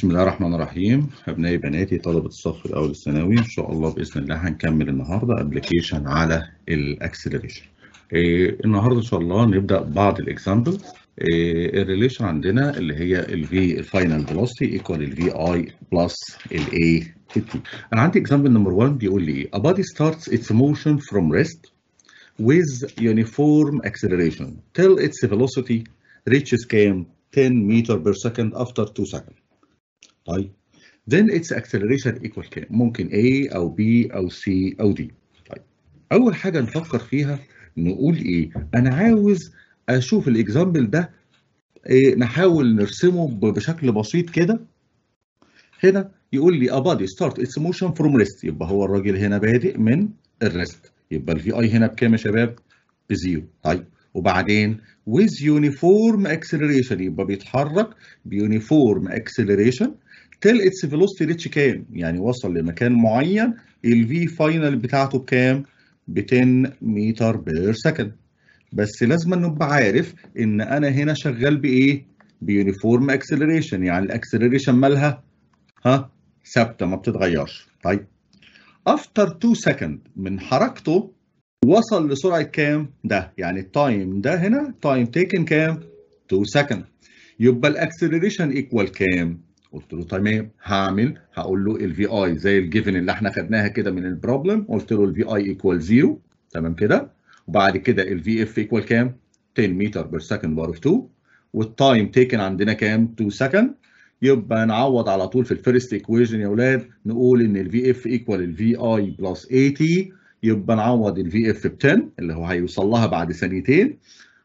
بسم الله الرحمن الرحيم أبنائي بناتي طلبة الصف الأول الثانوي إن شاء الله بإذن الله هنكمل النهاردة أبلكيشن على الأكسلريشن إيه النهاردة إن شاء الله نبدأ بعض الإكزامبل إيه الريليشن عندنا اللي هي ال في الفاينل فيلوسيتي ايكوال ال اي بلس ال A تي أنا عندي إكزامبل نمبر 1 بيقول لي إيه A body starts its motion from rest with uniform acceleration till its velocity reaches كام 10 متر بير سكند after 2 seconds طيب then its acceleration equal كام ممكن A أو B أو C أو D طيب أول حاجة نفكر فيها نقول إيه أنا عاوز أشوف الإكزامبل ده إيه نحاول نرسمه بشكل بسيط كده هنا يقول لي a body start its motion from rest يبقى هو الراجل هنا بادئ من الريست يبقى الفي اي هنا بكام يا شباب؟ بزيرو طيب وبعدين with uniform acceleration يبقى بيتحرك بيونيفورم acceleration تيل اتس فيلوستي ريتش كام يعني وصل لمكان معين الفي فاينل بتاعته بكام ب 10 متر بير سكند بس لازم نبقى عارف ان انا هنا شغال بايه بيونيفورم اكسلريشن يعني الاكسلريشن مالها ها ثابته ما بتتغيرش طيب افتر 2 سكند من حركته وصل لسرعه كام ده يعني التايم ده هنا تايم تيكن كام 2 سكند يبقى الاكسلريشن ايكوال كام قلت له تمام هعمل هقول له الفي اي زي الجيفن اللي احنا خدناها كده من البروبلم قلت له الفي اي ايكوال 0 تمام كده وبعد كده الفي اف ايكوال كام 10 متر بير سكند باور 2 والتايم تيكن عندنا كام 2 سكند يبقى نعوض على طول في الفيرست ايكويشن يا اولاد نقول ان الفي اف ايكوال الفي اي بلس 80 يبقى نعوض الفي اف ب 10 اللي هو هيوصل لها بعد ثانيتين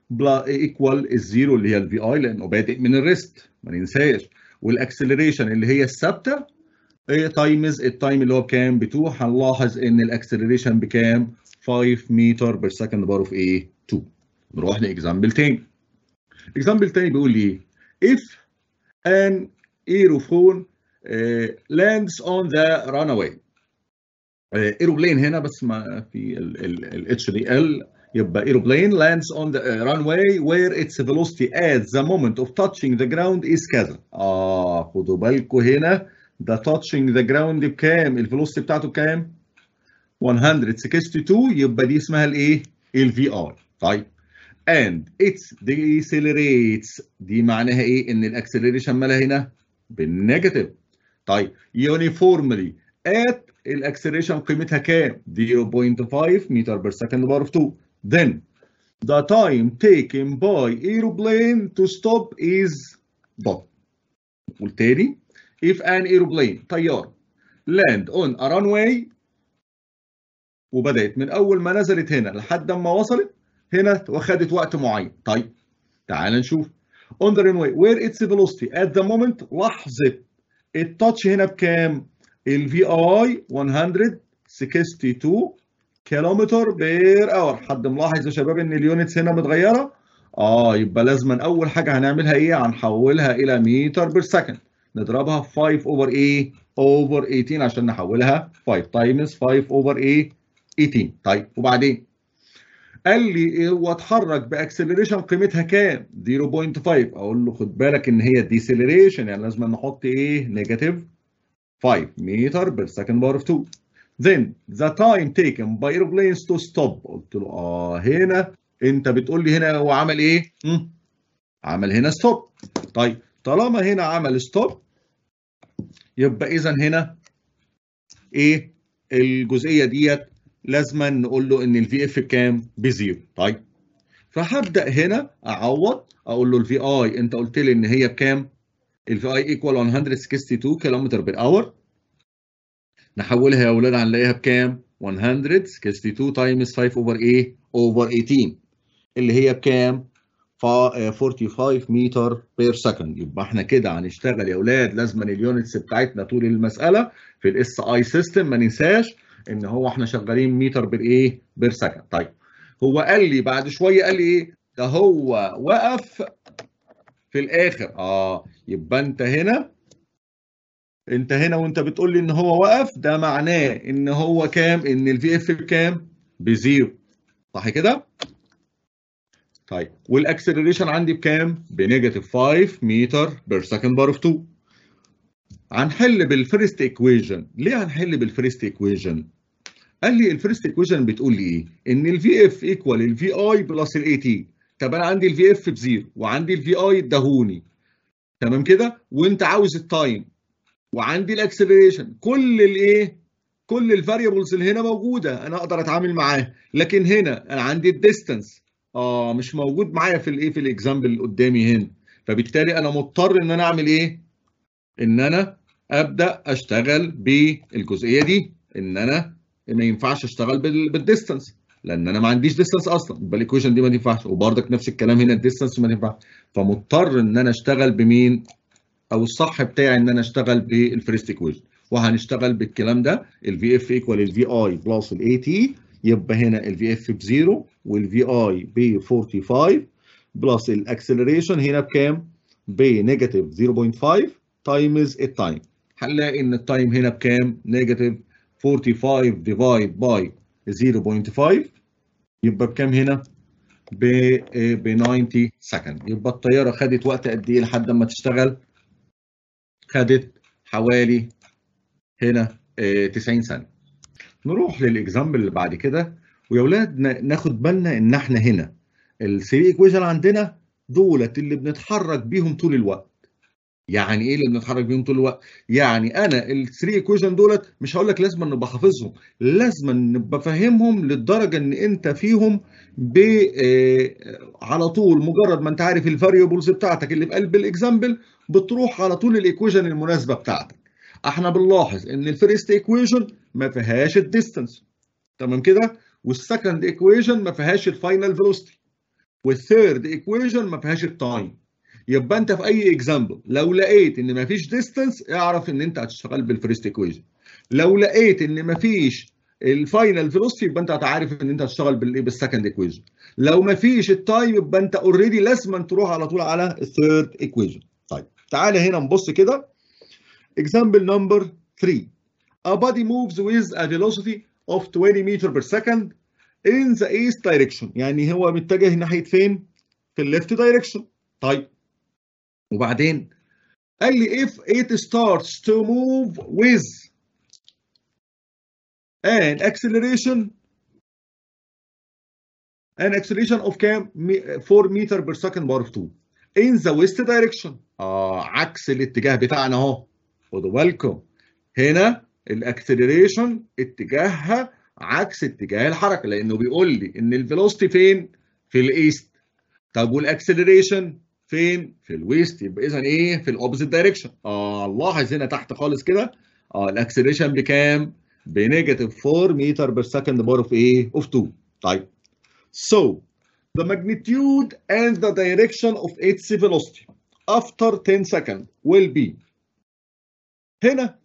بلا ايكوال الزيرو اللي هي الفي اي لانه بادئ من الريست ما ننساش والاكسلريشن اللي هي الثابته تايمز التايم اللي هو بكام؟ ب 2 هنلاحظ ان الاكسلريشن بكام؟ 5 متر بير سكند بار اوف ايه؟ 2 نروح لاكزامبل تاني اكزامبل تاني بيقول لي ايه؟ if an aerophone آه، lands on the runway ايروبلين آه، هنا بس ما في الاتش دي ال يبقى لاندز lands on the uh, runway where its velocity at the moment of touching the ground is كذا اه خدوا بالكم هنا ده touching the ground بكام الفيلوستي بتاعته بكام 162 يبقى دي اسمها الايه الفي ار طيب and it decelerates دي معناها ايه ان الاكسلريشن مالها هنا بالنيجاتيف طيب uniformly at الاكسلريشن قيمتها كام 0.5 متر بير سكند باور اوف 2 Then the time taken by aeroplane to stop is dot. والتاني if an aeroplane طيار land on a runway وبدأت من أول ما نزلت هنا لحد ما وصلت هنا وخدت وقت معين طيب تعال نشوف on the runway where its velocity at the moment لحظة التاتش هنا بكام؟ ال VI 162 كيلومتر بير اور حد ملاحظ يا شباب ان اليونتس هنا متغيره اه يبقى لازما اول حاجه هنعملها ايه هنحولها الى متر بير سكند نضربها في 5 اوفر ايه اوفر 18 عشان نحولها 5 تايمز 5 اوفر ايه 18 طيب وبعدين قال لي إيه؟ واتحرك باكسلريشن قيمتها كام 0.5 اقول له خد بالك ان هي ديسيليريشن يعني لازم نحط ايه نيجاتيف 5 متر بير سكند باور اوف 2 then the time taken by airplanes to stop قلت له اه هنا انت بتقول لي هنا هو عمل ايه؟ م? عمل هنا ستوب طيب طالما هنا عمل ستوب يبقى اذا هنا ايه الجزئيه ديت لازما نقول له ان الفي اف كام بزيرو طيب فهبدا هنا اعوض اقول له الفي اي انت قلت لي ان هي بكام؟ الفي اي ايكوال 162 كيلومتر بالاور نحولها يا اولاد هنلاقيها بكام 162 تايمز 5 اوفر ايه اوفر 18 اللي هي بكام 45 متر بير سكند يبقى احنا كده هنشتغل يا اولاد لازما اليونتس بتاعتنا طول المساله في الاس اي سيستم ما ننساش ان هو احنا شغالين متر بير ايه بير سكند طيب هو قال لي بعد شويه قال لي ايه ده هو وقف في الاخر اه يبقى انت هنا انت هنا وانت بتقول لي ان هو وقف ده معناه ان هو كام ان الفي اف بكام بزيرو صح كده طيب والاكسلريشن عندي بكام بنيجاتيف 5 متر بير سكند بار اوف 2 هنحل بالفيرست ايكويشن ليه هنحل بالفيرست ايكويشن قال لي الفيرست ايكويشن بتقول لي ايه ان الفي اف ايكوال الفي اي بلس الاي تي طب انا عندي الفي اف بزيرو وعندي الفي اي اداهوني تمام كده وانت عاوز التايم وعندي الاكسلريشن كل الايه كل الفاريبلز اللي هنا موجوده انا اقدر اتعامل معاها لكن هنا انا عندي الديستنس اه مش موجود معايا في الايه في الاكزامبل اللي قدامي هنا فبالتالي انا مضطر ان انا اعمل ايه ان انا ابدا اشتغل بالجزئيه دي ان انا ما ينفعش اشتغل بالديستنس لان انا ما عنديش ديستنس اصلا يبقى الايكويشن دي ما تنفعش وبرضك نفس الكلام هنا الديستنس ما تنفعش فمضطر ان انا اشتغل بمين او الصح بتاعي ان انا اشتغل بالفيرست ايكويشن وهنشتغل بالكلام ده في اف ايكوال في اي بلس اي تي يبقى هنا في اف بزيرو في اي ب 45 بلس الاكسلريشن هنا بكام؟ بنيجاتيف 0.5 تايمز التايم هنلاقي ان التايم هنا بكام؟ نيجاتيف 45 ديفايد باي 0.5 يبقى بكام هنا؟ ب 90 آه، سكند يبقى الطياره خدت وقت قد ايه لحد ما تشتغل؟ خدت حوالي هنا 90 آه، سنه نروح للاكزامبل اللي بعد كده ويا اولاد ناخد بالنا ان احنا هنا الثري ايكويشن عندنا دولت اللي بنتحرك بيهم طول الوقت يعني ايه اللي بنتحرك بيهم طول الوقت يعني انا الثري ايكويشن دولت مش هقول لك لازم ان بحافظهم لازم ان بفهمهم للدرجه ان انت فيهم ب آه، على طول مجرد ما انت عارف الفاريبلز بتاعتك اللي في قلب الاكزامبل بتروح على طول الايكويجن المناسبه بتاعتك احنا بنلاحظ ان الفيرست ايكويجن ما فيهاش الديستانس تمام كده والسكند ايكويجن ما فيهاش الفاينل فيلوسيتي والثيرد ايكويجن ما فيهاش التايم يبقى انت في اي اكزامبل لو لقيت ان ما فيش ديستانس اعرف ان انت هتشتغل بالفيرست ايكويجن لو لقيت ان ما فيش الفاينل فيلوسيتي يبقى انت هتعرف ان انت هتشتغل بالايه بالسكند ايكويجن لو ما فيش التايم يبقى انت اوريدي لازم تروح على طول على الثيرد ايكويجن تعال هنا نبص كده example number 3 a body moves with a velocity of 20 meter per second in the east direction يعني هو متجه ناحية فين؟ في الليفت direction طيب وبعدين قال لي if it starts to move with an acceleration an acceleration of كام 4 meter per second power of 2 in the west direction اه عكس الاتجاه بتاعنا اهو خدوا بالكم هنا الاكسلريشن اتجاهها عكس اتجاه الحركه لانه بيقول لي ان الفيلوستي فين في الايست طب والاكسلريشن فين في الويست يبقى اذا ايه في الاوبزيت دايركشن اه لاحظ هنا تحت خالص كده اه الاكسلريشن بكام بنيجاتيف 4 متر بير سكند باور اوف ايه اوف 2 طيب so the magnitude and the direction of its velocity after 10 second will be هنا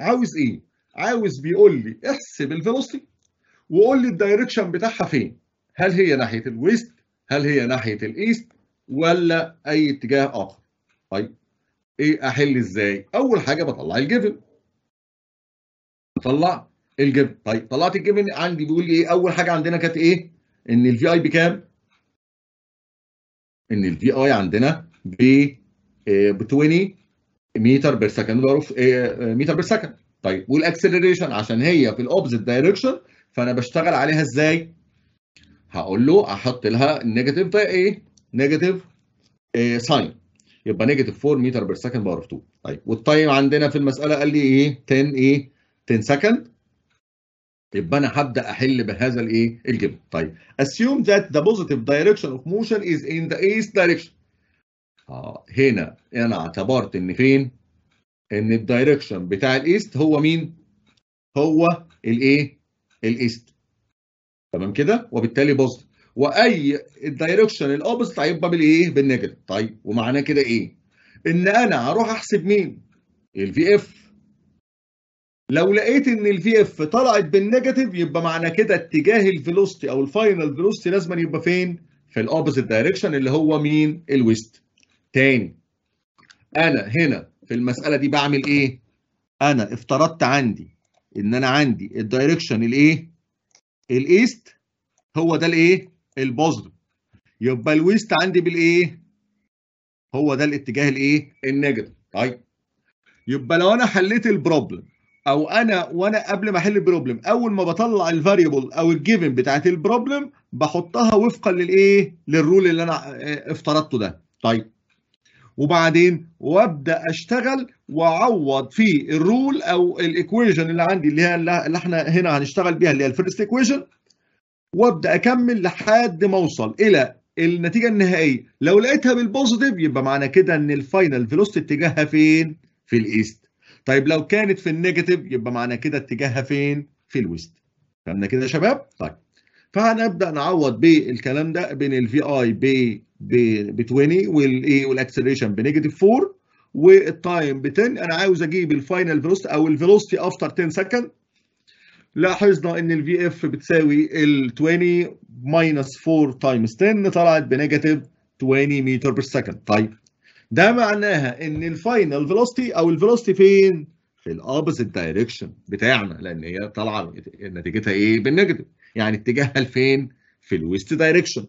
عاوز ايه عاوز بيقول لي احسب الفيلوستي وقول لي الدايركشن بتاعها فين هل هي ناحيه الويست هل هي ناحيه الايست ولا اي اتجاه اخر طيب ايه احل ازاي اول حاجه بطلع الجيفن بطلع الجيفن طيب طلعت الجيفن عندي بيقول لي ايه اول حاجه عندنا كانت ايه ان الفي اي بكام ان الفي اي عندنا ب آه، ب 20 متر بير سكند معروف متر بير سكند طيب والاكسلريشن عشان هي في الاوبزيت دايركشن فانا بشتغل عليها ازاي؟ هقول له احط لها النيجاتيف ده ايه؟ نيجاتيف آه، ساين يبقى نيجاتيف 4 متر بير سكند باور اوف 2 طيب والتايم عندنا في المساله قال لي ايه؟ 10 ايه؟ 10 سكند يبقى انا هبدا احل بهذا الايه الجبن طيب assume that the positive direction of motion is in the east direction اه هنا انا اعتبرت ان فين ان الدايركشن بتاع الايست هو مين هو الايه الايست تمام كده وبالتالي بوزيتيف واي الدايركشن الاوبست هيبقى بالايه بالنيجاتيف طيب ومعناه كده ايه ان انا هروح احسب مين الفي اف لو لقيت ان الفي اف طلعت بالنيجاتيف يبقى معنى كده اتجاه الفيلوستي او الفاينل فيلوستي لازم يبقى فين؟ في الاوبوزيت دايركشن اللي هو مين؟ الويست. تاني انا هنا في المساله دي بعمل ايه؟ انا افترضت عندي ان انا عندي الدايركشن الايه؟ الايست هو ده الايه؟ البوزيتيف. يبقى الويست عندي بالايه؟ هو ده الاتجاه الايه؟ النيجاتيف. طيب يبقى لو انا حليت البروبلم او انا وانا قبل ما احل البروبلم اول ما بطلع الفاريبل او الجيفن بتاعت البروبلم بحطها وفقا للايه للرول اللي انا آه، افترضته ده طيب وبعدين وابدا اشتغل واعوض في الرول او الايكويشن اللي عندي اللي هي اللي احنا هنا هنشتغل بيها اللي هي الفيرست ايكويشن وابدا اكمل لحد ما اوصل الى النتيجه النهائيه لو لقيتها بالبوزيتيف يبقى معنى كده ان الفاينل فيلوسيتي اتجاهها فين في الايست طيب لو كانت في النيجاتيف يبقى معنى كده اتجاهها فين في الويست فهمنا كده يا شباب طيب فهنبدا نعوض بالكلام ده بين الفي اي ب e ب 20 والاي والاكسلريشن بنيجاتيف 4 والتايم ب 10 انا عاوز اجيب الفاينل فيلوستي او الفيلوستي افتر 10 سكند لاحظنا ان الفي اف بتساوي ال 20 ماينس 4 تايمز 10 طلعت بنيجاتيف 20 متر بير سكند طيب ده معناها ان الفاينل فيلوستي او الفيلوستي فين؟ في الاوبوزيت دايركشن بتاعنا لان هي طالعه نتيجتها ايه؟ بالنيجاتيف يعني اتجاهها لفين؟ في الويست دايركشن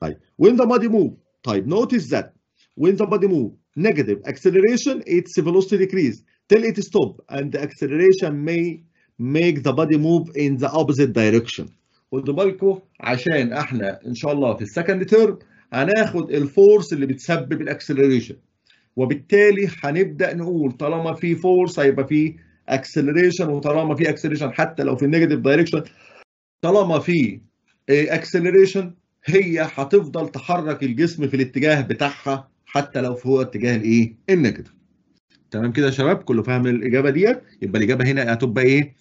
طيب وين ذا بادي موف؟ طيب نوتيس ذات وين ذا بادي موف؟ نيجاتيف اكسلريشن اتس فيلوستي ديكريز تيل ات ستوب اند اكسلريشن مي ميك ذا بادي موف ان ذا اوبوزيت دايركشن. خدوا بالكم عشان احنا ان شاء الله في السكند تيرم هناخد الفورس اللي بتسبب الاكسلريشن وبالتالي هنبدا نقول طالما في فورس هيبقى في اكسلريشن وطالما في اكسلريشن حتى لو في النيجاتيف دايركشن طالما في اكسلريشن هي هتفضل تحرك الجسم في الاتجاه بتاعها حتى لو هو اتجاه الايه النيجاتيف تمام كده يا شباب كله فاهم الاجابه ديت يبقى الاجابه هنا هتبقى ايه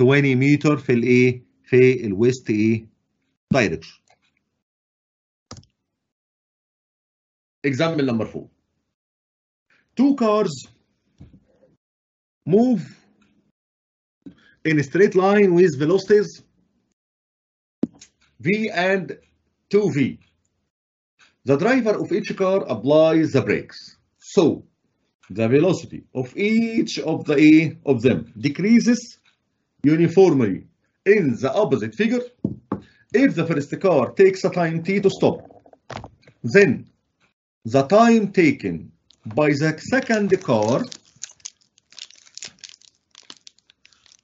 20 متر في الايه في الويست ايه دايركشن Example number four. Two cars move in a straight line with velocities V and 2V. The driver of each car applies the brakes. So the velocity of each of the A of them decreases uniformly in the opposite figure if the first car takes a time t to stop. Then the time taken by the second car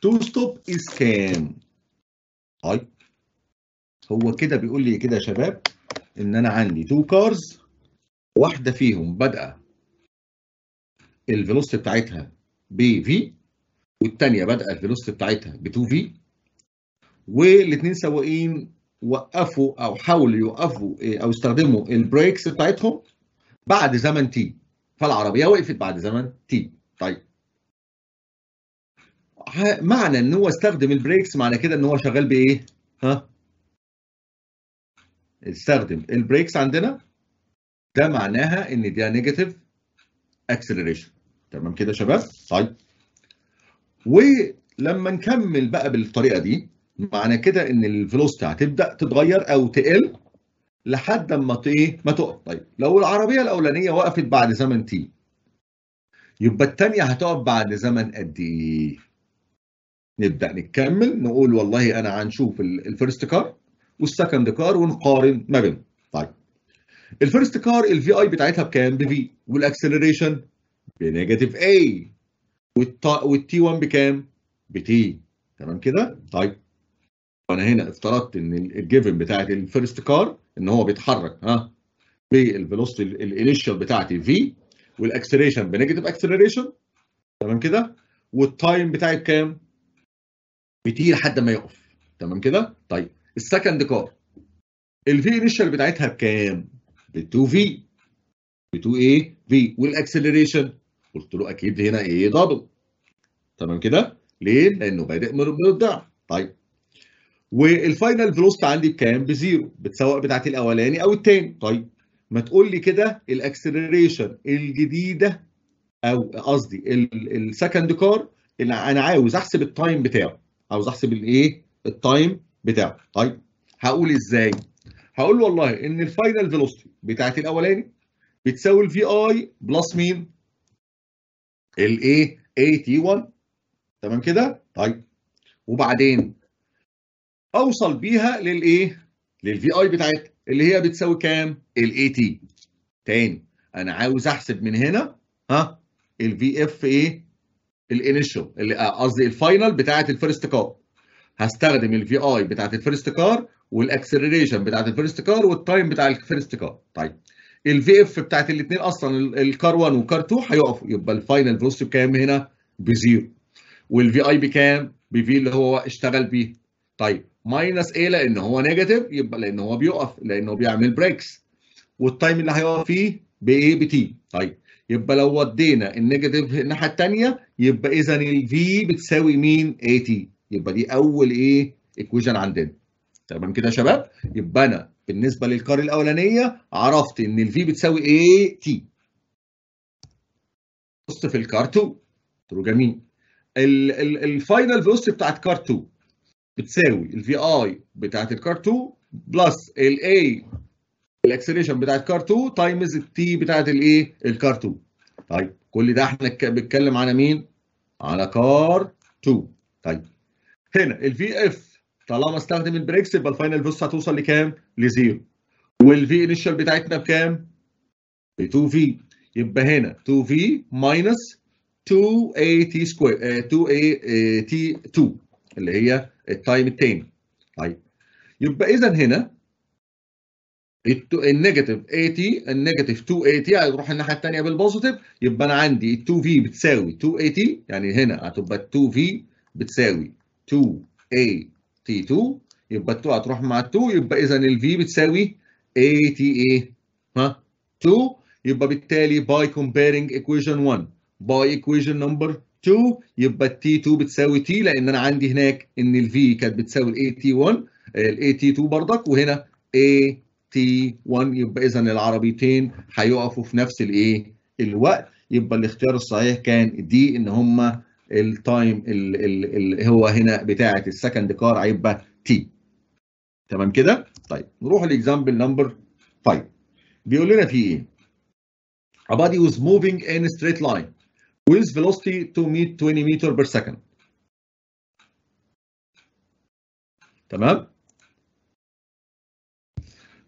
to stop is can طيب هو كده بيقول لي كده يا شباب ان انا عندي تو كارز واحده فيهم بادئه الفيلوسيتي بتاعتها ب في والثانيه بادئه الفيلوسيتي بتاعتها ب 2 في والاثنين سواقين وقفوا او حاولوا يوقفوا إيه، او استخدموا البريكس بتاعتهم بعد زمن تي فالعربية وقفت بعد زمن تي طيب معنى ان هو استخدم البريكس معنى كده ان هو شغال بايه ها استخدم البريكس عندنا ده معناها ان ده نيجاتيف اكسلريشن تمام كده يا شباب طيب ولما نكمل بقى بالطريقه دي معنى كده ان الفلوستي هتبدا تتغير او تقل لحد اما ايه ما تقف طيب لو العربيه الاولانيه وقفت بعد زمن تي يبقى الثانيه هتقف بعد زمن قد ايه نبدا نكمل نقول والله انا هنشوف الفيرست كار والسكند كار ونقارن ما بينهم طيب الفيرست كار الفي اي بتاعتها بكام بفي والاكسلريشن بنيجاتيف اي والتي 1 بكام بتي تمام كده طيب انا هنا افترضت ان الجيفن بتاعت الفيرست كار ان هو بيتحرك ها بالفيلوستي الانيشال بتاعتي في والاكسلريشن بنيجاتيف اكسلريشن تمام كده والتايم بتاعي كام؟ بتيجي لحد ما يقف تمام كده؟ طيب السكند كار الفي انيشال بتاعتها بكام؟ ب 2 في ب 2 ايه؟ في والاكسلريشن قلت له اكيد هنا ايه دبل تمام كده؟ ليه؟ لانه بادئ من الضعف طيب والفاينل فيلوست عندي بكام؟ بزيرو بتساوي بتاعتي الاولاني او الثاني طيب ما تقول لي كده الاكسلريشن الجديده او قصدي السكند كار انا عاوز احسب التايم بتاعه عاوز احسب الايه؟ التايم بتاعه طيب هقول ازاي؟ هقول والله ان الفاينل فيلوستي بتاعتي الاولاني بتساوي الفي اي بلس مين؟ الايه؟ اي تي 1 تمام كده؟ طيب وبعدين اوصل بيها للايه للفي اي بتاعتها اللي هي بتساوي كام الاي تي تاني انا عاوز احسب من هنا ها الفي اف ايه الانيشال اللي آه، قصدي الفاينل بتاعت الفيرست كار هستخدم الفي اي بتاعت الفيرست كار والاكسلريشن بتاعت الفيرست كار والتايم بتاع الفيرست كار طيب الفي اف بتاعت الاثنين اصلا الكار 1 والكار 2 هيقفوا يبقى الفاينل فيلوسيتي بكام هنا بزيرو والفي اي بكام بفي اللي هو اشتغل بيه طيب ماينس ايه لان هو نيجاتيف يبقى لان هو بيقف لانه بيعمل بريكس والتايم اللي هيقف فيه بايه بتي طيب يبقى لو ودينا النيجاتيف الناحيه الثانيه يبقى اذا الفي بتساوي مين اي تي يبقى دي اول ايه ايكويشن عندنا تمام كده يا شباب يبقى انا بالنسبه للكار الاولانيه عرفت ان الفي بتساوي اي تي بص في الكار 2 جميل الفاينل فيلوسيتي بتاعت كار 2 بتساوي الفي اي بتاعت الكار 2 بلس الاي الاكسليشن بتاعت كار 2 تايمز التي بتاعت الايه الكار 2 طيب كل ده احنا بنتكلم على مين على كار 2 طيب هنا الفي اف طالما استخدم البريكس يبقى الفاينل فيس هتوصل لكام لزيرو والفي انيشال بتاعتنا بكام ب 2 في يبقى هنا 2 في ماينس 2 اي تي سكوير 2 اي تي 2 اللي هي التايم الثاني طيب يبقى اذا هنا النيجاتيف 80 النيجاتيف 280 هيروح الناحيه الثانيه بالبوزيتيف يبقى انا عندي 2 في بتساوي 280 يعني هنا هتبقى 2 في بتساوي 2 a تي 2 يبقى ال 2 هتروح مع ال 2 يبقى اذا ال بتساوي a تي ها 2 يبقى بالتالي باي كومبيرنج ايكويشن 1 باي ايكويشن نمبر 2 يبقى t 2 بتساوي تي لان انا عندي هناك ان الفي كانت بتساوي الاي تي 1 الاي تي 2 برضك وهنا اي تي 1 يبقى اذا العربيتين هيقفوا في نفس الايه الوقت يبقى الاختيار الصحيح كان دي ان هما التايم اللي هو هنا بتاعه السكند كار هيبقى تي تمام كده طيب نروح لاكزامبل نمبر 5 بيقول لنا في ايه A body was moving in a straight line with velocity to meet 20 meter per second تمام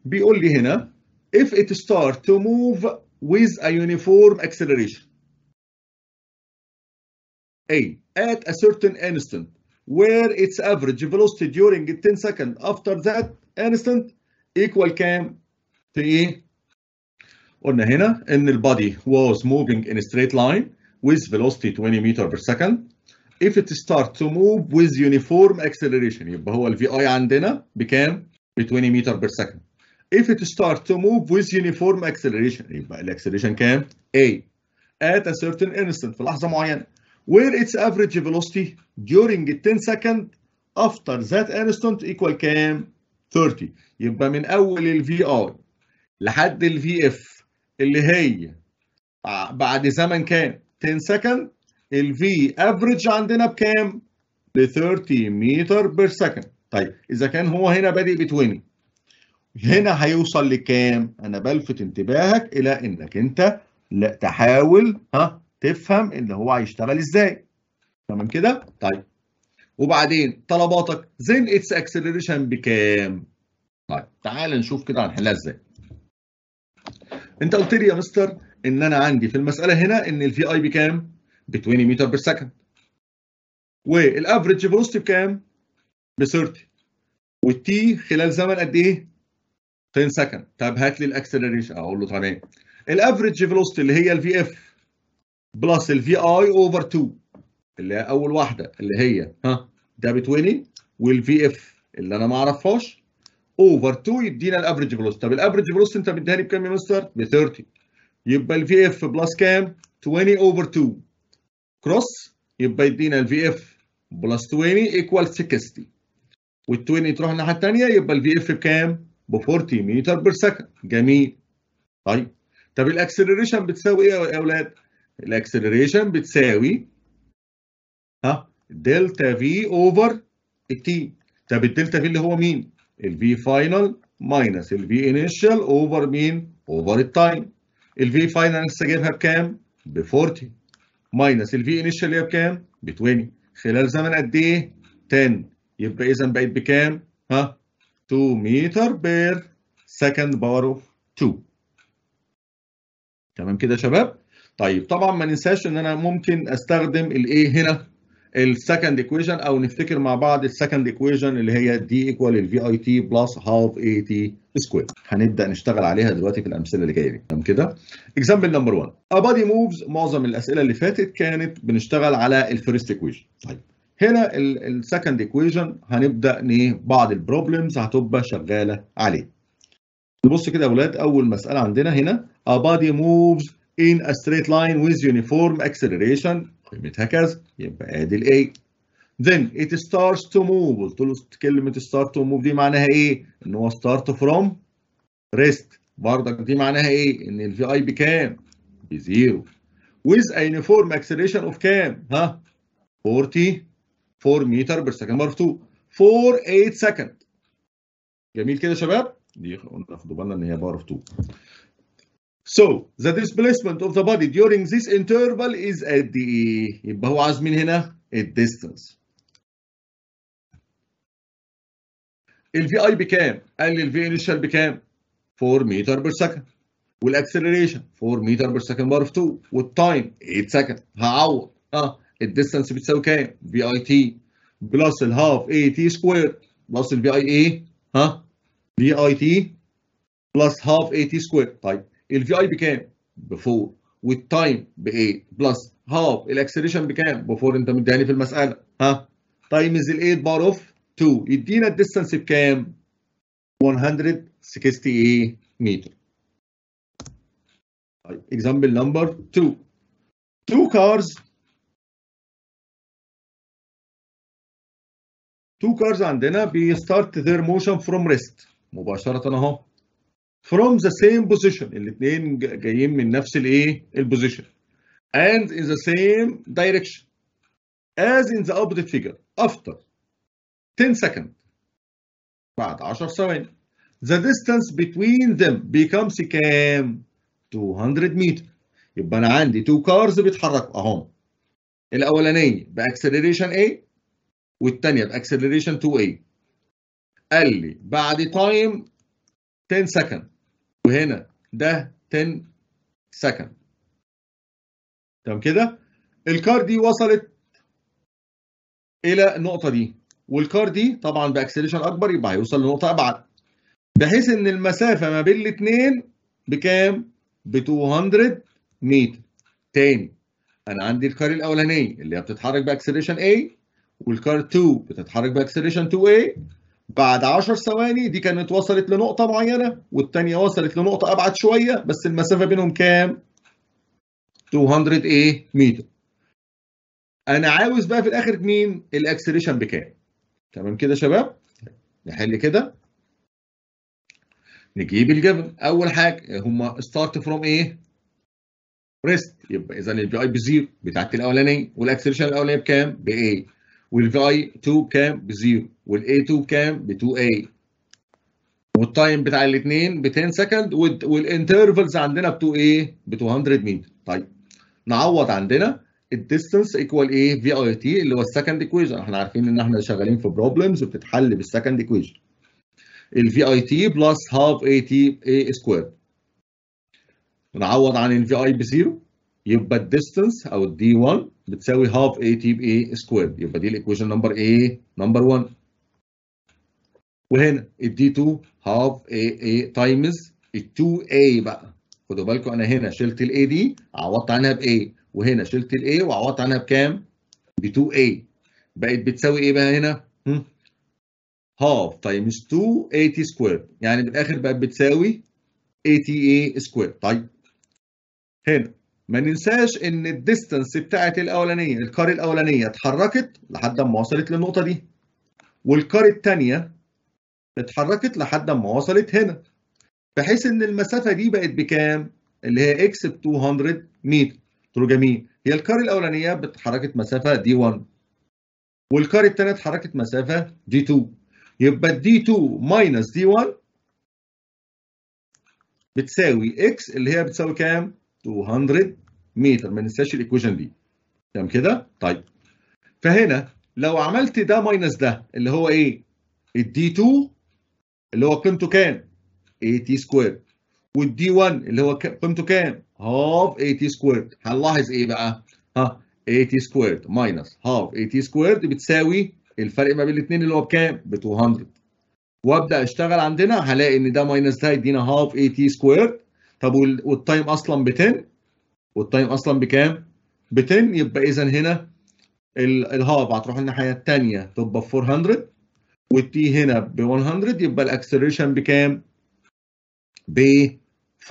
بيقول لي هنا if it start to move with a uniform acceleration A at a certain instant where its average velocity during 10 seconds after that instant equal كام to ايه قلنا هنا ان البادي was moving in a straight line with velocity 20 meter per second if it starts to move with uniform acceleration يبقى هو ال VI عندنا بكام؟ ب 20 meter per second if it starts to move with uniform acceleration يبقى acceleration كام؟ A at a certain instant في لحظة معينة where its average velocity during 10 second after that instant equal كام؟ 30 يبقى من أول ال VI لحد ال VF اللي هي بعد زمن كام؟ 10 سكند في افريج عندنا بكام؟ ل 30 متر بير سكند طيب اذا كان هو هنا بادئ ب 20 هنا هيوصل لكام؟ انا بلفت انتباهك الى انك انت لا تحاول ها تفهم ان هو هيشتغل ازاي تمام كده؟ طيب وبعدين طلباتك زين اتس اكسلريشن بكام؟ طيب تعال نشوف كده هنحلها ازاي. انت قلت لي يا مستر ان انا عندي في المساله هنا ان الفي اي بكام؟ ب 20 متر بير سكند والافريج فيلوستي بكام؟ ب 30 والتي خلال زمن قد ايه؟ 10 سكند طب هات لي الاكسلريشن اقول له تمام الافريج فيلوستي اللي هي الفي اف بلس الفي اي اوفر 2 اللي هي اول واحده اللي هي ها ده ب 20 والفي اف اللي انا ما اعرفهاش اوفر 2 يدينا الافريج فيلوستي. طب الافريج فيلوستي انت مديها لي بكام يا مستر؟ ب 30 يبقى ال اف بلس كام 20 اوفر 2 كروس يبقى يدينا ال اف بلس 20 ايكوال 60 وال20 تروح الناحيه التانية يبقى ال اف بكام ب 40 متر بير سكند جميل طيب طب الاكسلريشن بتساوي ايه يا اولاد الاكسلريشن بتساوي ها دلتا في اوفر التي طب الدلتا في اللي هو مين الفي فاينل ماينس الفي انيشال اوفر مين اوفر التايم V final لسه جايبها بكام؟ ب 40 ماينس ال الفي انيشال هي بكام؟ ب 20 خلال زمن قد ايه؟ 10 يبقى اذا بقت بكام؟ ها 2 متر بير سكند باور اوف 2 تمام كده يا شباب؟ طيب طبعا ما ننساش ان انا ممكن استخدم الايه هنا السكند ايكويشن او نفتكر مع بعض السكند ايكويشن اللي هي دي ايكوال الفي اي تي بلس هاف اي تي سكوير هنبدا نشتغل عليها دلوقتي في الامثله اللي جايه دي تمام كده اكزامبل نمبر 1 ابادي موفز معظم الاسئله اللي فاتت كانت بنشتغل على الفيرست ايكويشن طيب هنا السكند ايكويشن هنبدا ايه بعض البروبلمز هتبقى شغاله عليه نبص كده يا اولاد اول مساله عندنا هنا ابادي موفز in a straight line with uniform acceleration قيمتها كذا يبقى ادي الاي then it starts to move قلت له كلمه start to move دي معناها ايه ان هو start from rest برضك دي معناها ايه ان الفي اي بكام بزيرو with a uniform acceleration of كام ها 44 متر بير سكند بار 2 4 8 سكند جميل كده يا شباب دي ناخد بالنا ان هي بار 2 So the displacement of the body during this interval is at the يبقى هو عاوز مين هنا؟ الديستانس. الفي اي بكام؟ قال لي الفي انيشال بكام؟ 4 متر بير سكند والاكسلريشن 4 متر بير سكند ضرب 2 والتايم 8 سكند هعوض اه الديستانس بتساوي كام؟ في اي تي بلس الهاف اي تي سكوير بلس الفي اي ايه؟ ها؟ في اي تي بلس هاف اي تي سكوير طيب الفي اي بكام؟ ب 4 والتايم ب 8 بلس هاف الاكسلريشن بكام؟ ب 4 انت مديهاني في المساله ها تايمز ال 8 بار اوف 2 يدينا الديستانس بكام؟ 168 متر طيب اكزامبل نمبر 2 two cars two cars عندنا بيستارت their motion from rest مباشرة اهو from the same position الاثنين جايين من نفس الايه البوزيشن and in the same direction as in the opposite figure after 10 seconds بعد 10 ثواني the distance between them becomes كام 200 متر يبقى انا عندي تو كارز بيتحركوا اهم الاولانيه باكسلريشن A والثانيه باكسلريشن 2A قال لي بعد تايم 10 سكند وهنا ده 10 سكند تمام كده الكار دي وصلت الى النقطه دي والكار دي طبعا باكسلريشن اكبر يبقى هيوصل لنقطه ابعد بحيث ان المسافه ما بين الاثنين بكام ب 200 متر تاني انا عندي الكار الاولانيه اللي هي بتتحرك باكسلريشن A والكار 2 بتتحرك باكسلريشن 2A بعد 10 ثواني دي كانت وصلت لنقطة معينة والتانية وصلت لنقطة أبعد شوية بس المسافة بينهم كام؟ 200 ايه؟ متر. أنا عاوز بقى في الآخر مين؟ الأكسليشن بكام؟ تمام كده يا شباب؟ نحل كده نجيب الجبل أول حاجة هما ستارت فروم ايه؟ ريست يبقى إذا البي أي بزيرو بتاعت الأولانية والأكسليشن الأولانية بكام؟ بإيه؟ والفاي 2 بكام؟ بزيرو والاي 2 بكام؟ ب 2 اي والتايم بتاع الاثنين ب 10 سكند والانترفلز عندنا ب 2 a ب 200 متر طيب نعوض عندنا الديستنس ايكوال ايه؟ في اي تي اللي هو السكند ايكويشن احنا عارفين ان احنا شغالين في بروبلمز بتتحل بالسكند ايكويشن الفي اي تي بلس هاف اي تي اي سكوير نعوض عن الفي اي بزيرو يبقى الديستنس او الدي 1 بتساوي half اي تي a squared يبقى دي الايكويشن نمبر a نمبر 1 وهنا d 2 half a a تايمز ال 2 a بقى خدوا بالكم انا هنا شلت a دي عوضت عنها a وهنا شلت a وعوضت عنها بكام؟ ب 2 a بقت بتساوي ايه بقى هنا؟ half times 2 a t squared يعني بالاخر بقت بتساوي a t a squared طيب هنا ما ننساش ان الديستانس بتاعت الاولانيه الكار الاولانيه اتحركت لحد ما وصلت للنقطه دي والكار الثانيه اتحركت لحد ما وصلت هنا بحيث ان المسافه دي بقت بكام اللي هي اكس ب 200 متر قلت جميل هي الكار الاولانيه اتحركت مسافه دي 1 والكار الثانيه اتحركت مسافه دي 2 يبقى الدي 2 ماينس دي 1 بتساوي اكس اللي هي بتساوي كام 200 متر ما ننساش الايكويشن دي تمام كده طيب فهنا لو عملت ده ماينس ده اللي هو ايه الدي 2 اللي هو قيمته كام اي تي سكوير والدي 1 اللي هو قيمته كام هاف اي تي سكوير هنلاحظ ايه بقى ها اي تي سكوير ماينس هاف اي تي سكوير بتساوي الفرق ما بين الاثنين اللي هو بكام ب 200 وابدا اشتغل عندنا هلاقي ان ده ماينس ده يدينا هاف اي تي سكوير طب والتايم اصلا ب 10 والتايم اصلا بكام؟ ب 10 يبقى اذا هنا الهاف هتروح الناحيه الثانيه تبقى 400 والتي هنا ب 100 يبقى الاكسلريشن بكام؟ ب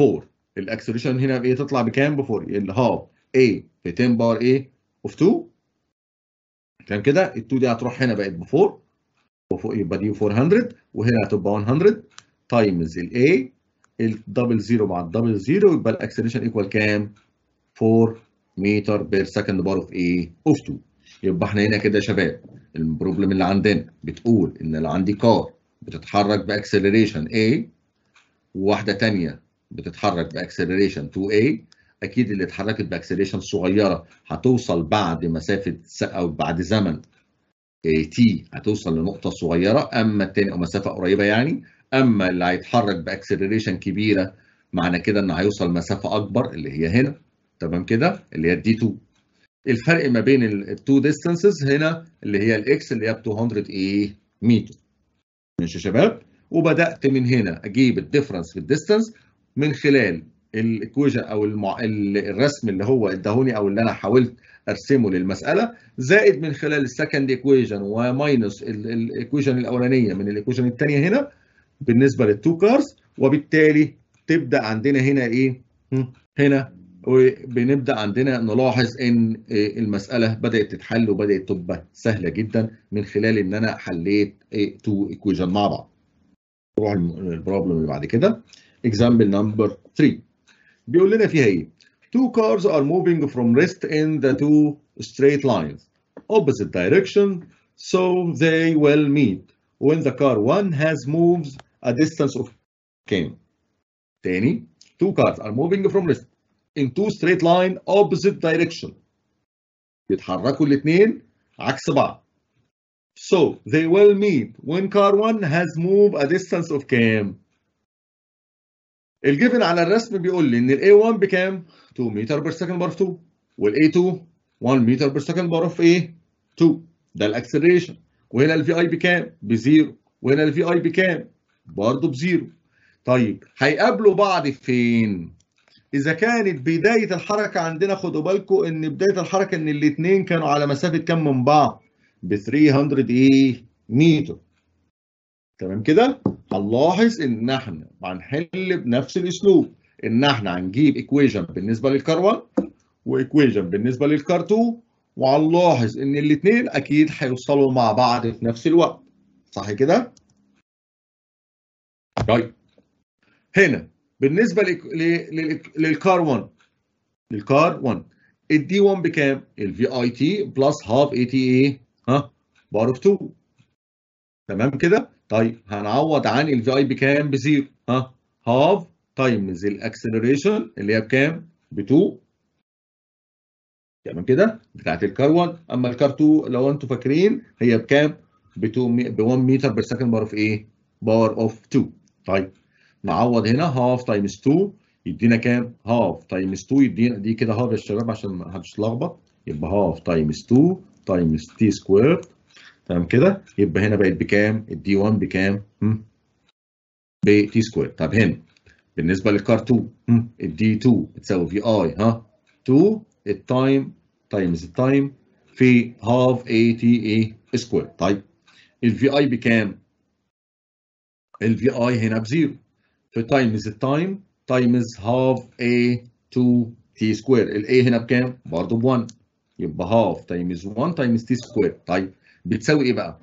4 الاكسلريشن هنا بايه تطلع بكام؟ ب 4 يعني الهاف A ب 10 باور A اوف 2 كان كده ال 2 دي هتروح هنا بقت ب 4 وفوق يبقى دي 400 وهنا هتبقى 100 تايمز ال A الدبل زيرو مع الدبل زيرو يبقى الاكسلريشن ايكوال كام؟ 4 متر بير سكند بار اوف ايه؟ اوف 2 يبقى احنا هنا كده يا شباب البروبلم اللي عندنا بتقول ان لو عندي كار بتتحرك باكسلريشن A وواحده ثانيه بتتحرك باكسلريشن 2A اكيد اللي اتحركت باكسلريشن صغيره هتوصل بعد مسافه او بعد زمن تي هتوصل لنقطه صغيره اما الثاني او مسافه قريبه يعني اما اللي هيتحرك باكسلريشن كبيره معنى كده انه هيوصل مسافه اكبر اللي هي هنا تمام كده اللي هي الدي 2 الفرق ما بين التو ديستانسز هنا اللي هي الاكس اللي هي ب 200 ايه متر ماشي يا شباب وبدات من هنا اجيب الديفرنس في الديستانس من خلال الايكويجن او المع... الرسم اللي هو الدهوني او اللي انا حاولت ارسمه للمساله زائد من خلال السكند ايكويجن وماينس الايكويجن الاولانيه من الايكويجن الثانيه هنا بالنسبه للتو كارز وبالتالي تبدا عندنا هنا ايه؟ هنا وبنبدا عندنا نلاحظ ان المساله بدات تتحل وبدات تبقى سهله جدا من خلال ان انا حليت تو ايكويشن مع بعض. نروح البروبلم اللي بعد كده. اكزامبل نمبر 3 بيقول لنا فيها ايه؟ Two cars are moving from rest in the two straight lines opposite direction so they will meet when the car one has moved a distance of came. تاني two cars are moving from rest in two straight line opposite direction يتحركوا الاثنين عكس بعض So they will meet when car 1 has moved a distance of كام؟ الجيفن على الرسم بيقول لي ان a 1 بكام؟ 2 متر بير سكند بار 2 a 2 1 متر بير سكند بار اوف ايه؟ 2 ده الاكسلريشن وهنا ال VI بكام؟ بزيرو وهنا ال VI بكام؟ برضه بزيرو طيب هيقابلوا بعض فين؟ اذا كانت بدايه الحركه عندنا خدوا بالكم ان بدايه الحركه ان الاثنين كانوا على مسافه كام من بعض ب 300 ايه متر تمام كده هنلاحظ ان احنا هنحل بنفس الاسلوب ان احنا هنجيب ايكويشن بالنسبه للكار 1 وايكويشن بالنسبه للكار 2 وهنلاحظ ان الاثنين اكيد هيوصلوا مع بعض في نفس الوقت صح كده طيب هنا بالنسبه للكار 1 للكار 1 الدي 1 بكام؟ الفي اي تي بلس هاف اي تي اي ها؟ اوف 2 تمام كده؟ طيب هنعوض عن الفي اي بكام؟ بزيرو ها؟ هاف تايمز الاكسلريشن اللي هي بكام؟ ب 2 تمام كده؟ بتاعت الكار 1 اما الكار 2 لو انتم فاكرين هي بكام؟ ب 2 ب 1 متر بير سكند باور اوف ايه؟ باور اوف 2 طيب نعوض هنا هاف تايمز 2 يدينا كام؟ هاف تايمز 2 يدينا دي كده هاف يا شباب عشان ما حدش يتلخبط يبقى هاف تايمز 2 تايمز تي سكوير تمام كده يبقى هنا بقت بكام؟ الدي 1 بكام؟ ب تي سكوير طب هنا بالنسبه للكار 2 الدي 2 بتساوي في اي ها 2 التايم تايمز التايم في هاف اي تي اي سكوير طيب الفي اي بكام؟ الفي اي هنا بزيرو تو تايم از التايم تايمز هاف اي 2 تي سكوير الاي هنا بكام؟ برضه ب 1 يبقى هاف تايمز 1 تايمز تي سكوير طيب بتساوي ايه بقى؟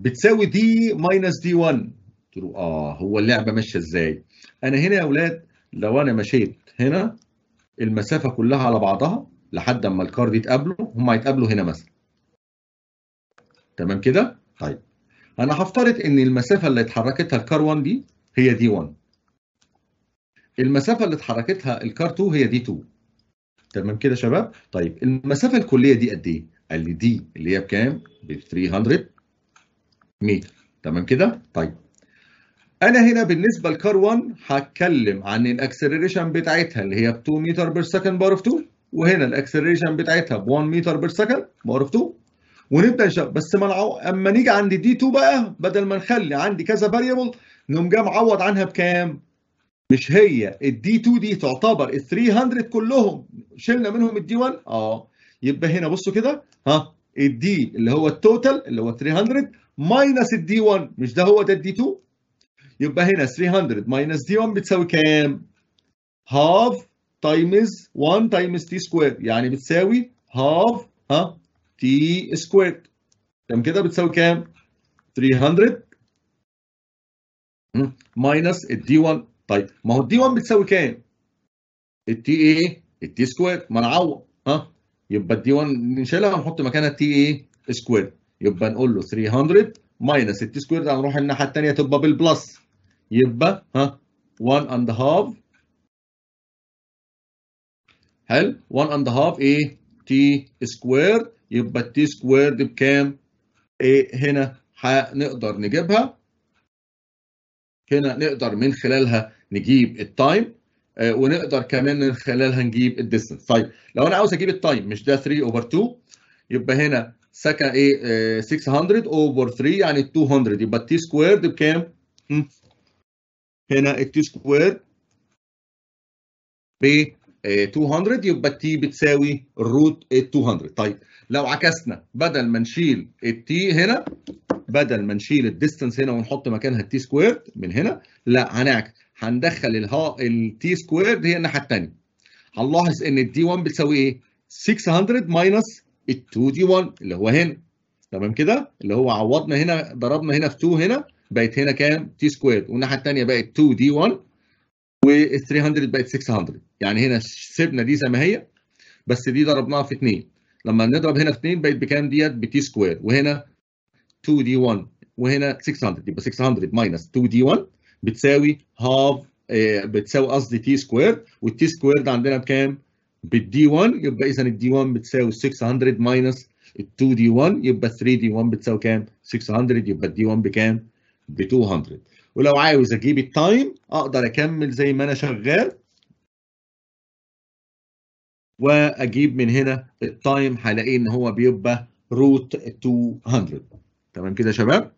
بتساوي دي ماينس دي 1 قلت له اه هو اللعبه ماشيه ازاي؟ انا هنا يا اولاد لو انا مشيت هنا المسافه كلها على بعضها لحد اما الكارد يتقابلوا هم هيتقابلوا هنا مثلا تمام كده؟ طيب انا هفترض ان المسافه اللي اتحركتها الكار 1 دي هي دي 1 المسافه اللي اتحركتها الكار 2 هي دي 2 تمام كده يا شباب طيب المسافه الكليه دي قد ايه قال لي دي اللي هي بكام ب 300 متر تمام كده طيب انا هنا بالنسبه لكار 1 هتكلم عن الاكسلريشن بتاعتها اللي هي ب 2 متر بير سكند باور اوف 2 وهنا الاكسلريشن بتاعتها ب 1 متر بير سكند باور اوف 2 ونبدا نشوف بس ما العو... اما نيجي عند دي 2 بقى بدل ما نخلي عندي كذا فاريبل نقوم جاي معوض عنها بكام؟ مش هي الدي 2 دي تعتبر ال 300 كلهم شلنا منهم الدي 1 اه يبقى هنا بصوا كده ها الدي اللي هو التوتال اللي هو 300 ماينس الدي 1 مش ده هو ده الدي 2 يبقى هنا 300 ماينس دي 1 بتساوي كام؟ هاف تايمز 1 تايمز تي سكوير يعني بتساوي هاف ها تي سكوير تمام كده بتساوي كام؟ 300 ماينس الدي 1 طيب ما هو الدي 1 بتساوي كام؟ التي ايه؟ التي سكوير ما نعوض ها يبقى الدي 1 نشيلها ونحط مكانها التي ايه؟ سكوير يبقى نقول له 300 ماينس التي سكوير ده هنروح الناحيه الثانيه تبقى بالبلس يبقى ها 1 اند هاف حلو 1 اند هاف ايه؟ تي سكوير يبقى التي سكوير دي بكام؟ ايه هنا هنقدر نجيبها هنا نقدر من خلالها نجيب التايم آه، ونقدر كمان من خلالها نجيب الديستنس طيب لو انا عاوز اجيب التايم مش ده 3 اوفر 2 يبقى هنا سكا ايه 600 اوفر 3 يعني 200 يبقى التي سكويرد بكام؟ هنا التي سكويرد ب 200 آه، يبقى التي بتساوي الروت 200 طيب لو عكسنا بدل ما نشيل التي هنا بدل ما نشيل الديستنس هنا ونحط مكانها التي سكويرد من هنا لا هنعكس هندخل ال t سكويرد هي الناحيه الثانيه هنلاحظ ان الدي 1 بتساوي ايه 600 ماينس ال 2 دي 1 اللي هو هنا تمام كده اللي هو عوضنا هنا ضربنا هنا في 2 هنا بقت هنا كام تي سكويرد والناحيه الثانيه بقت 2 دي 1 و 300 بقت 600 يعني هنا سيبنا دي زي ما هي بس دي ضربناها في 2 لما نضرب هنا في 2 بقت بكام ديت بتي سكوير وهنا 2 دي 1 وهنا 600 يبقى 600 ماينس 2 دي 1 بتساوي هاف آه، بتساوي قصدي تي سكويرد والتي سكويرد عندنا بكام؟ بالدي 1 يبقى اذا الدي 1 بتساوي 600 ماينس ال 2 دي 1 يبقى 3 دي 1 بتساوي كام؟ 600 يبقى الدي 1 بكام؟ ب 200 ولو عاوز اجيب التايم اقدر اكمل زي ما انا شغال واجيب من هنا التايم هلاقيه ان هو بيبقى روت 200 تمام كده يا شباب؟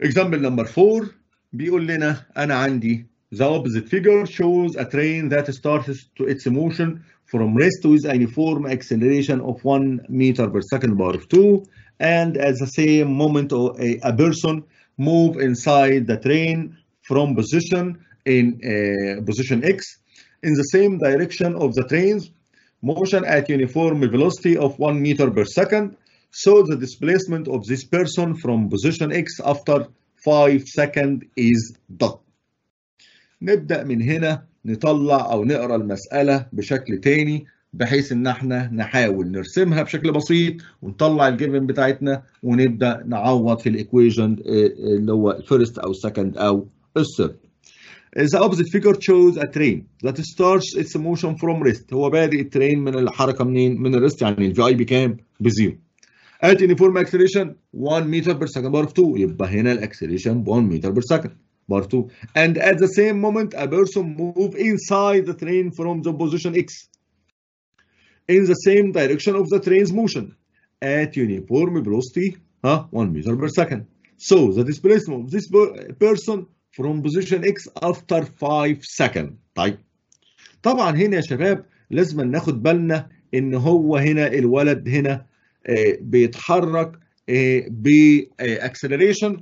Example number four بيقول لنا أنا عندي The opposite figure shows a train that starts to its motion from rest with a uniform acceleration of 1 meter per second bar of 2 and at the same moment a, a person move inside the train from position in uh, position X in the same direction of the train's motion at uniform velocity of 1 meter per second So the displacement of this person from position X after 5 second is done. نبدأ من هنا نطلع أو نقرأ المسألة بشكل تاني بحيث ان احنا نحاول نرسمها بشكل بسيط ونطلع الجيفن بتاعتنا ونبدا نعوض في الإيكويجن آه، آه، اللي هو الفيرست او السكند او الثيرد. The opposite figure shows a train that starts its motion from rest. هو بادئ الترين من الحركه منين؟ من الريست يعني الفي اي بكام؟ بزيرو. at uniform acceleration 1 meter per second bar of 2 يبقى هنا الاكسلريشن 1 meter per second bar 2 and at the same moment a person move inside the train from the position x in the same direction of the train's motion at uniform velocity huh, 1 meter per second. So the displacement of this person from position x after 5 seconds. طيب طبعا هنا يا شباب لازم ناخد بالنا ان هو هنا الولد هنا آه، بيتحرك آه، باكسلريشن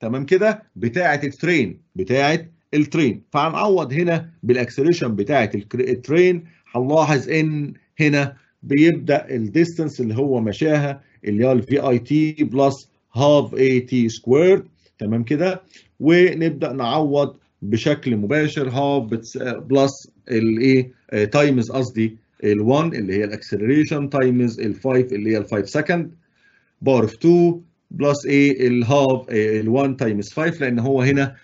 تمام كده بتاعه الترين بتاعه الترين فهنعوض هنا بالاكسلريشن بتاعه الترين هنلاحظ ان هنا بيبدا الديستنس اللي هو مشاها اللي هي الفي اي تي بلس هاف اي تي سكوير تمام كده ونبدا نعوض بشكل مباشر هاف بلس الايه تايمز قصدي ال1 اللي هي الاكسلريشن تايمز ال5 اللي هي ال5 سكند باور اوف 2 بلس ايه الهاف ال1 تايمز 5 لان هو هنا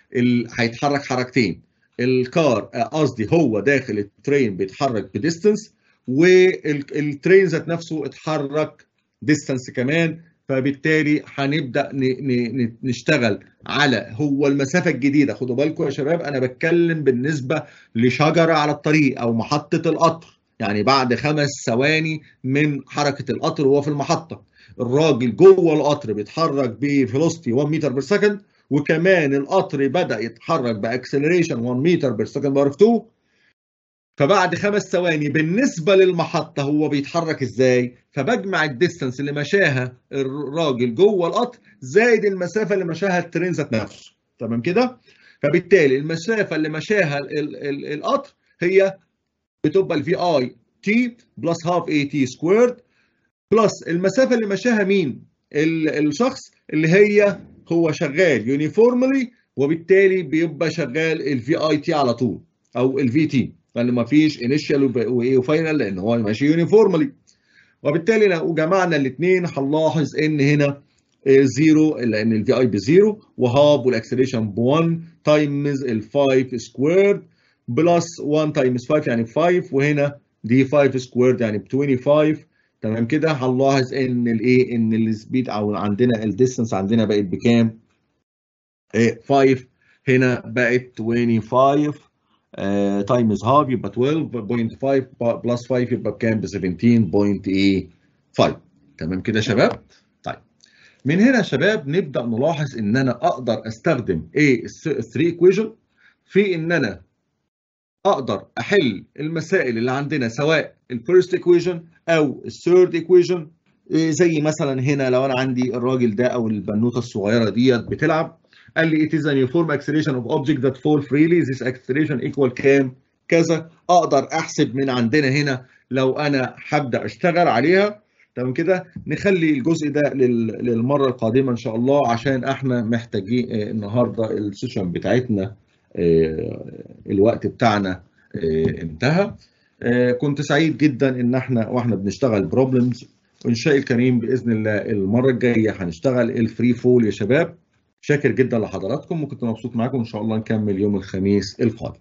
هيتحرك حركتين الكار آه، قصدي هو داخل الترين بيتحرك بديستنس والترين ذات نفسه اتحرك ديستنس كمان فبالتالي هنبدا نشتغل على هو المسافه الجديده خدوا بالكم يا شباب انا بتكلم بالنسبه لشجره على الطريق او محطه القطر يعني بعد خمس ثواني من حركه القطر وهو في المحطه الراجل جوه القطر بيتحرك بفيلوستي 1 متر بير سكند وكمان القطر بدا يتحرك باكسلريشن 1 متر بير سكند بار 2 فبعد خمس ثواني بالنسبه للمحطه هو بيتحرك ازاي فبجمع الديستانس اللي مشاها الراجل جوه القطر زائد المسافه اللي مشاها الترين ذات نفسه تمام كده فبالتالي المسافه اللي مشاها القطر هي بتبقى الفي اي تي بلس هاف اي تي سكويرد بلس المسافه اللي مشاها مين الشخص اللي هي هو شغال يونيفورملي وبالتالي بيبقى شغال الفي اي تي على طول او الفي تي لان ما فيش انيشال وفاينل لان هو ماشي يونيفورملي وبالتالي لو جمعنا الاثنين هنلاحظ ان هنا زيرو لان الفي اي بزيرو وهاب والاكسليشن ب 1 تايمز ال 5 سكويرد بلس 1 تايمز 5 يعني 5 وهنا دي 5 سكويرد يعني ب 25 تمام كده هنلاحظ ان الايه ان السبيد او عندنا الديستنس عندنا بقت بكام؟ 5 إيه، هنا بقت 25 تايمز هاف يبقى 12.5 بلس 5 يبقى بكام؟ ب 17.5 تمام كده يا شباب؟ طيب من هنا يا شباب نبدا نلاحظ ان انا اقدر استخدم ايه 3 ايكويجن في ان انا اقدر احل المسائل اللي عندنا سواء الفيرست ايكويشن او الثيرد ايكويشن زي مثلا هنا لو انا عندي الراجل ده او البنوته الصغيره ديت بتلعب قال لي it is a uniform acceleration of object that fall freely this acceleration equal كام كذا اقدر احسب من عندنا هنا لو انا هبدا اشتغل عليها تمام كده نخلي الجزء ده للمره القادمه ان شاء الله عشان احنا محتاجين إيه، النهارده السيشن بتاعتنا آه، الوقت بتاعنا آه، انتهى آه، كنت سعيد جدا ان احنا واحنا بنشتغل بروبلمز وان شاء الكريم باذن الله المره الجايه هنشتغل الفري فول يا شباب شاكر جدا لحضراتكم وكنت مبسوط معاكم ان شاء الله نكمل يوم الخميس القادم